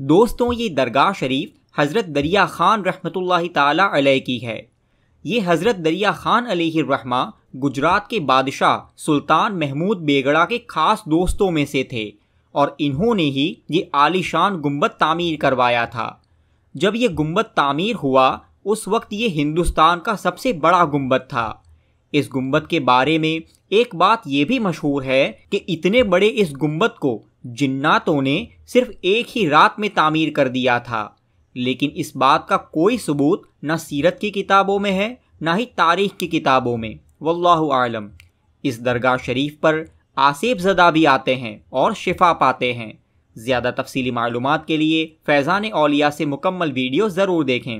दोस्तों ये दरगाह शरीफ हज़रत दरिया ख़ान रहमत ताला की है ये हज़रत दरिया ख़ान अलहमा गुजरात के बादशाह सुल्तान महमूद बेगड़ा के ख़ास दोस्तों में से थे और इन्होंने ही ये आलीशान गुम्बद तामीर करवाया था जब ये गुम्बद तामीर हुआ उस वक्त ये हिंदुस्तान का सबसे बड़ा गुम्बद था इस गुम्बद के बारे में एक बात ये भी मशहूर है कि इतने बड़े इस गुम्बद को जिन्नातों ने सिर्फ एक ही रात में तामीर कर दिया था लेकिन इस बात का कोई सबूत न सीरत की किताबों में है ना ही तारीख की किताबों में वल्लाहु आलम इस दरगाह शरीफ पर आसिफ जदा भी आते हैं और शिफा पाते हैं ज़्यादा तफसीली मालूम के लिए फैज़ान अलिया से मुकम्मल वीडियो ज़रूर देखें